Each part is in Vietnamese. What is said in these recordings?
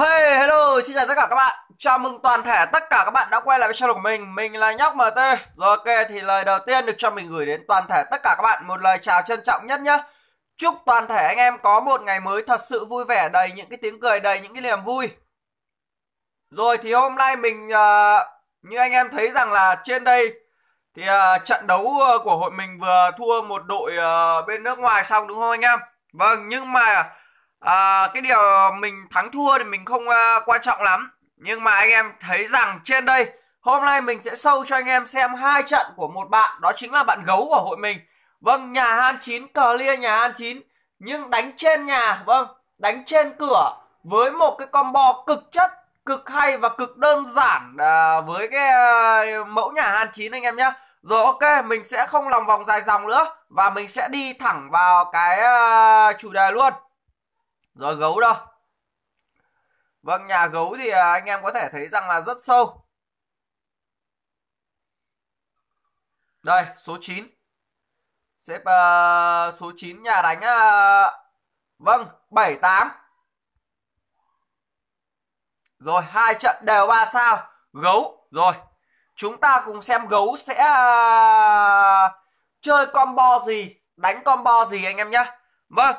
Hey, hello, xin chào tất cả các bạn Chào mừng toàn thể tất cả các bạn đã quay lại với channel của mình Mình là Nhóc MT Rồi ok, thì lời đầu tiên được cho mình gửi đến toàn thể tất cả các bạn Một lời chào trân trọng nhất nhé Chúc toàn thể anh em có một ngày mới thật sự vui vẻ Đầy những cái tiếng cười, đầy những cái niềm vui Rồi thì hôm nay mình uh, Như anh em thấy rằng là trên đây Thì uh, trận đấu ờ, của hội mình vừa thua một đội uh, bên nước ngoài xong đúng không anh em Vâng, nhưng mà à, cái điều mình thắng thua thì mình không uh, quan trọng lắm nhưng mà anh em thấy rằng trên đây hôm nay mình sẽ sâu cho anh em xem hai trận của một bạn đó chính là bạn gấu của hội mình vâng nhà han chín cờ lia nhà han chín nhưng đánh trên nhà vâng đánh trên cửa với một cái combo cực chất cực hay và cực đơn giản à, với cái à, mẫu nhà han chín anh em nhé rồi ok mình sẽ không lòng vòng dài dòng nữa và mình sẽ đi thẳng vào cái à, chủ đề luôn rồi gấu đâu vâng nhà gấu thì à, anh em có thể thấy rằng là rất sâu đây số 9 xếp uh, số 9 nhà đánh uh, vâng 78 rồi hai trận đều ba sao gấu rồi chúng ta cùng xem gấu sẽ uh, chơi combo gì đánh combo gì anh em nhé vâng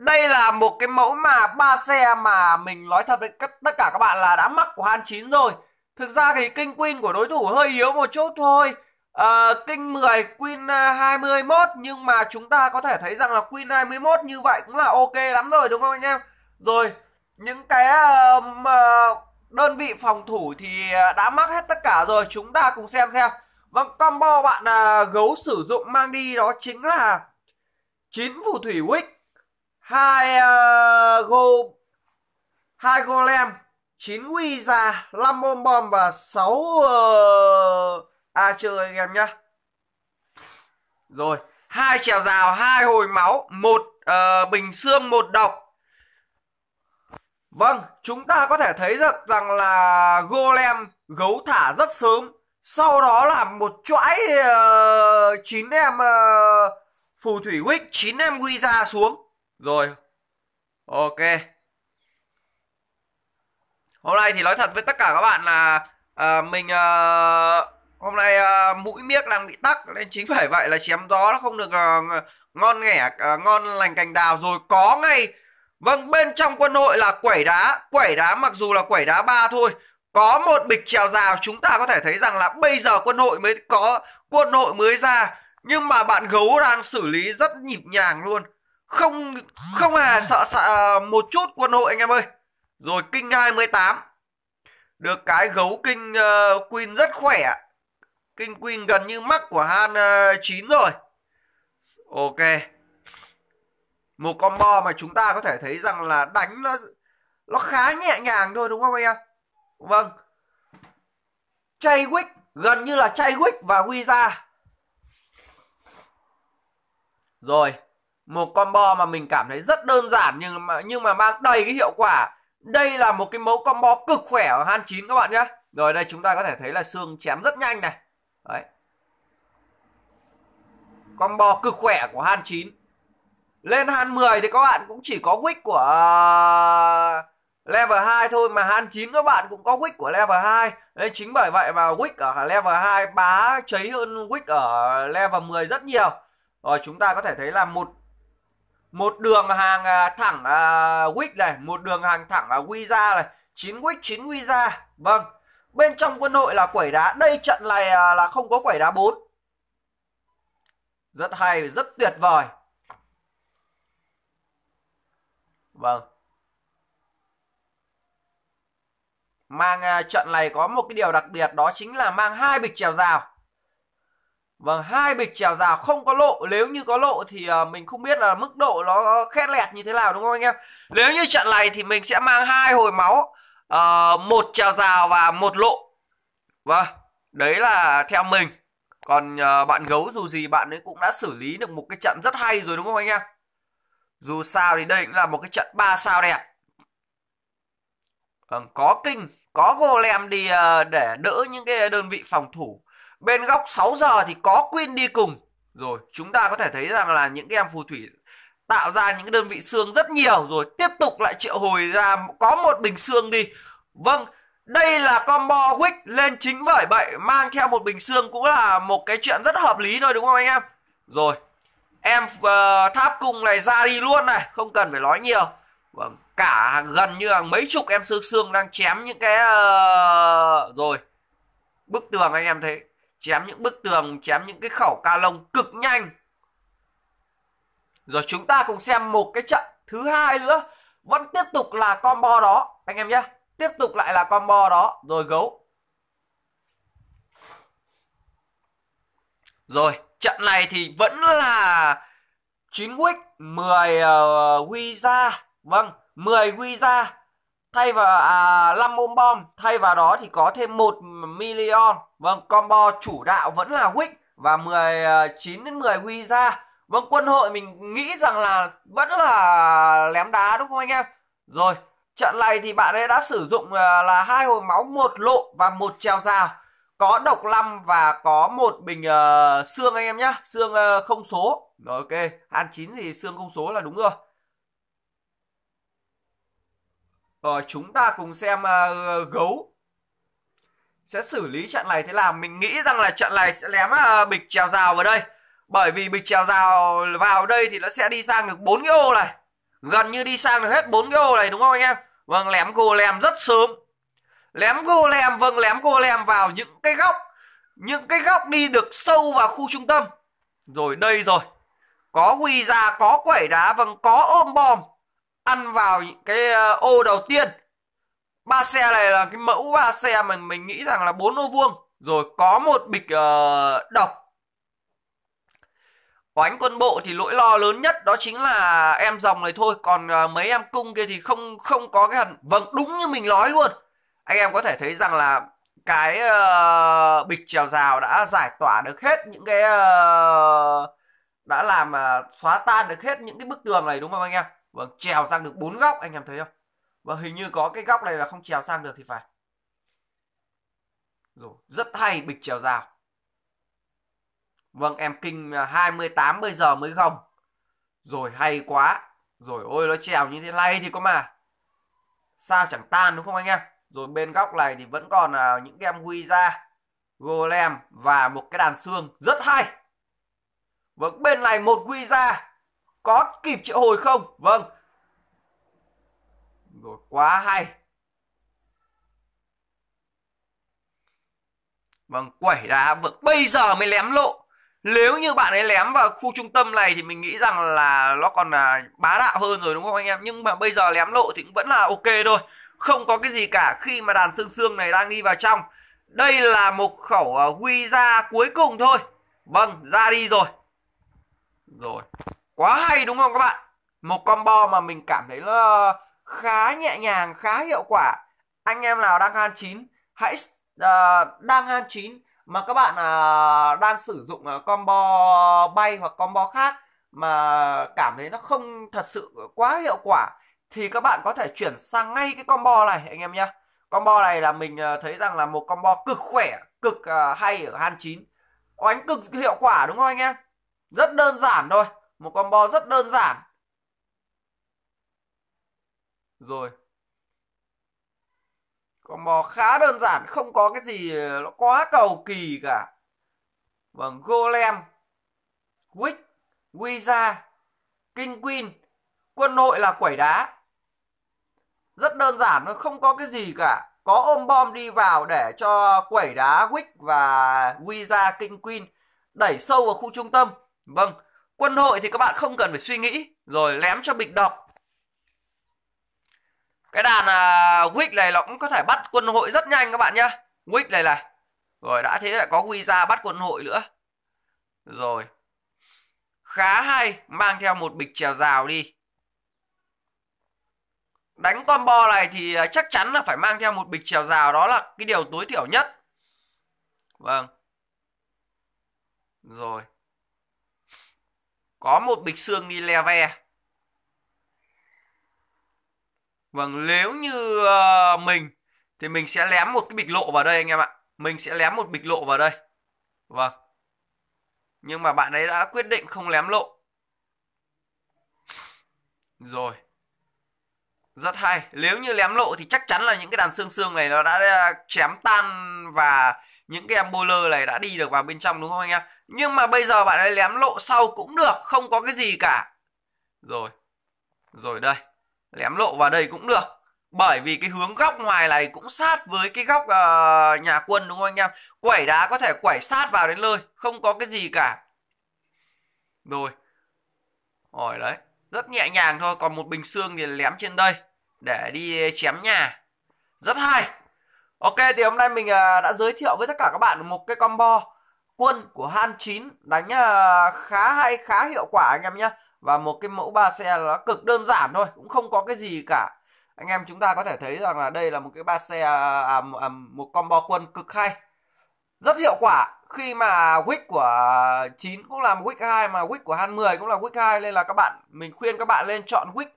đây là một cái mẫu mà ba xe mà mình nói thật với tất cả các bạn là đã mắc của Han 9 rồi Thực ra thì kinh Queen của đối thủ hơi yếu một chút thôi ờ, à, Kinh 10, Queen 21 Nhưng mà chúng ta có thể thấy rằng là Queen 21 như vậy cũng là ok lắm rồi đúng không anh em Rồi những cái um, đơn vị phòng thủ thì à, đã mắc hết tất cả rồi Chúng ta cùng xem xem Vâng combo bạn à, gấu sử dụng mang đi đó chính là 9 phù thủy Wick hai uh, ờ, go hai golem 9 quy ra 5 bom bom và 6 uh, ờ, chơi anh em nhá rồi hai trèo rào hai hồi máu một uh, bình xương một độc Vâng, chúng ta có thể thấy được rằng là Golem gấu thả rất sớm Sau đó là một chuỗi uh, em uh, phù thủy witch chín em quy ra xuống rồi ok hôm nay thì nói thật với tất cả các bạn là à, mình à, hôm nay à, mũi miếc đang bị tắc nên chính phải vậy là chém gió nó không được à, ngon nghẻ à, ngon lành cành đào rồi có ngay vâng bên trong quân hội là quẩy đá quẩy đá mặc dù là quẩy đá ba thôi có một bịch trèo rào chúng ta có thể thấy rằng là bây giờ quân hội mới có quân hội mới ra nhưng mà bạn gấu đang xử lý rất nhịp nhàng luôn không không hề sợ sợ một chút quân hội anh em ơi rồi kinh 28 được cái gấu kinh uh, queen rất khỏe kinh queen gần như mắc của han uh, ờ, 9 rồi ok một combo mà chúng ta có thể thấy rằng là đánh nó nó khá nhẹ nhàng thôi đúng không anh em vâng chay wick gần như là chay wick và huy ra rồi một combo mà mình cảm thấy rất đơn giản nhưng mà nhưng mà mang đầy cái hiệu quả đây là một cái mẫu combo cực khỏe ở han 9 các bạn nhé rồi đây chúng ta có thể thấy là xương chém rất nhanh này đấy combo cực khỏe của han 9 lên han 10 thì các bạn cũng chỉ có wick của ờ, level 2 thôi mà han 9 các bạn cũng có wick của level 2 nên chính bởi vậy mà wick ở level 2 bá cháy hơn wick ở level 10 rất nhiều rồi chúng ta có thể thấy là một một đường hàng à, thẳng uh, wick này một đường hàng thẳng uh, này 9 wick 9 quy vâng bên trong quân đội là quẩy đá đây trận này là không có quẩy đá 4 rất hay rất tuyệt vời vâng mang trận này có một cái điều đặc biệt đó chính là mang hai bịch chèo rào Vâng, hai bịch trèo rào không có lộ Nếu như có lộ thì à, mình không biết là mức độ nó khét lẹt như thế nào đúng không anh em Nếu như trận này thì mình sẽ mang hai hồi máu uh, một trèo rào và một lộ Vâng, đấy là theo mình Còn uh, bạn gấu dù gì bạn ấy cũng đã xử lý được một cái trận rất hay rồi đúng không anh em Dù sao thì đây cũng là một cái trận 3 sao đẹp Vâng, có kinh, có golem đi uh, để đỡ những cái đơn vị phòng thủ Bên góc 6 giờ thì có Queen đi cùng. Rồi chúng ta có thể thấy rằng là những cái em phù thủy tạo ra những cái đơn vị xương rất nhiều rồi tiếp tục lại triệu hồi ra có một bình xương đi. Vâng, đây là combo quick lên chính bởi bậy mang theo một bình xương cũng là một cái chuyện rất hợp lý thôi đúng không anh em? Rồi, em uh, tháp cung này ra đi luôn này, không cần phải nói nhiều. Vâng, cả gần như là mấy chục em sư xương đang chém những cái uh, rồi bức tường anh em thấy chém những bức tường, chém những cái khẩu ca lông cực nhanh. Rồi chúng ta cùng xem một cái trận thứ hai nữa, vẫn tiếp tục là combo đó anh em nhé. Tiếp tục lại là combo đó, rồi gấu. Rồi, trận này thì vẫn là 9 wick, 10 uh, huy ra. Vâng, 10 huy ra. Thay vào à, 5 ôm bom, thay vào đó thì có thêm một million Vâng, combo chủ đạo vẫn là Wick và 19 ờ, đến 10 huy ra. Vâng, quân hội mình nghĩ rằng là vẫn là lém đá đúng không anh em? Rồi, trận này thì bạn ấy đã sử dụng ờ, là hai hồi máu, một lộ và một treo dao Có độc 5 và có một bình uh, xương anh em nhé, xương uh, không số. Rồi ok, Han 9 thì xương không số là đúng rồi. Rồi chúng ta cùng xem uh, gấu sẽ xử lý trận này thế là mình nghĩ rằng là trận này sẽ ném ờ, bịch trèo rào vào đây bởi vì bịch trèo rào vào đây thì nó sẽ đi sang được bốn cái ô này gần như đi sang được hết bốn cái ô này đúng không anh em vâng lém golem rất sớm lém golem vâng lém golem vào những cái góc những cái góc đi được sâu vào khu trung tâm rồi đây rồi có quy ra có quẩy đá vâng có ôm bom ăn vào những cái ờ, ô đầu tiên ba xe này là cái mẫu ba xe mà mình nghĩ rằng là bốn ô vuông rồi có một bịch uh, ờ, đọc oánh quân bộ thì lỗi lo lớn nhất đó chính là em dòng này thôi còn uh, mấy em cung kia thì không không có cái hận. vâng đúng như mình nói luôn anh em có thể thấy rằng là cái uh, bịch trèo rào đã giải tỏa được hết những cái uh, đã làm uh, xóa tan được hết những cái bức tường này đúng không anh em vâng trèo sang được bốn góc anh em thấy không và hình như có cái góc này là không trèo sang được thì phải rồi rất hay bịch trèo rào vâng em kinh 28 à, bây giờ mới không rồi hay quá rồi ôi nó trèo như thế này thì có mà sao chẳng tan đúng không anh em rồi bên góc này thì vẫn còn là những em huy ra golem và một cái đàn xương rất hay vâng bên này một huy ra có kịp triệu hồi không vâng rồi quá hay vâng quẩy đá vực vâng, bây giờ mới lém lộ nếu như bạn ấy lém vào khu trung tâm này thì mình nghĩ rằng là nó còn là bá đạo hơn rồi đúng không anh em nhưng mà bây giờ lém lộ thì cũng vẫn là ok thôi không có cái gì cả khi mà đàn xương xương này đang đi vào trong đây là một khẩu à, quy ra cuối cùng thôi vâng ra đi rồi rồi quá hay đúng không các bạn một combo mà mình cảm thấy nó khá nhẹ nhàng, khá hiệu quả. Anh em nào đang han chín, hãy uh, đang han chín mà các bạn uh, đang sử dụng uh, combo bay hoặc combo khác mà cảm thấy nó không thật sự quá hiệu quả thì các bạn có thể chuyển sang ngay cái combo này anh em nhé. Combo này là mình thấy rằng là một combo cực khỏe, cực hay ở Han chín Oánh cực hiệu quả đúng không anh em? Rất đơn giản thôi, một combo rất đơn giản rồi con bò khá đơn giản không có cái gì ờ, nó quá cầu kỳ cả vâng golem wick Ouija, King Queen, quân đội là quẩy đá. Rất đơn giản, nó không có cái gì cả. Có ôm bom đi vào để cho quẩy đá Wick và Ouija King Queen đẩy sâu vào khu trung tâm. Vâng, quân hội thì các bạn không cần phải suy nghĩ. Rồi lém cho bịch độc cái đàn uh, wick này nó cũng có thể bắt quân hội rất nhanh các bạn nhá wick này này rồi đã thế lại có quy ra bắt quân hội nữa rồi khá hay mang theo một bịch trèo rào đi đánh combo này thì à, chắc chắn là phải mang theo một bịch trèo rào đó là cái điều tối thiểu nhất vâng rồi có một bịch xương đi le ve Vâng, nếu như uh, mình thì mình sẽ lém một cái bịch lộ vào đây anh em ạ. Mình sẽ lém một bịch lộ vào đây. Vâng. Nhưng mà bạn ấy đã quyết định không lém lộ. Rồi. Rất hay. Nếu như lém lộ thì chắc chắn là những cái đàn xương xương này nó đã ờ, chém tan và những cái em bowler này đã đi được vào bên trong đúng không anh em? Nhưng mà bây giờ bạn ấy lém lộ sau cũng được, không có cái gì cả. Rồi. Rồi đây lém lộ vào đây cũng được bởi vì cái hướng góc ngoài này cũng sát với cái góc uh, nhà quân đúng không anh em quẩy đá có thể quẩy sát vào đến nơi không có cái gì cả rồi rồi đấy rất nhẹ nhàng thôi còn một bình xương thì lém trên đây để đi chém nhà rất hay ok thì hôm nay mình uh, đã giới thiệu với tất cả các bạn một cái combo quân của Han 9 đánh uh, khá hay khá hiệu quả anh em nhé và một cái mẫu ba xe nó cực đơn giản thôi cũng không có cái gì cả anh em chúng ta có thể thấy rằng là đây là một cái ba xe à, à một, à, một combo quân cực hay rất hiệu quả khi mà wick của 9 cũng là wick 2 mà wick của Han 10 cũng là wick 2 nên là các bạn mình khuyên các bạn lên chọn wick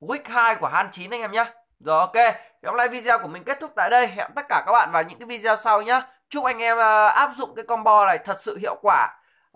wick 2 của Han 9 anh em nhé. Rồi ok, thì hôm nay video của mình kết thúc tại đây. Hẹn tất cả các bạn vào những cái video sau nhé. Chúc anh em à, áp dụng cái combo này thật sự hiệu quả.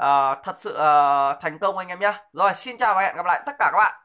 Ờ, thật sự uh, thành công anh em nhé rồi xin chào và hẹn gặp lại tất cả các bạn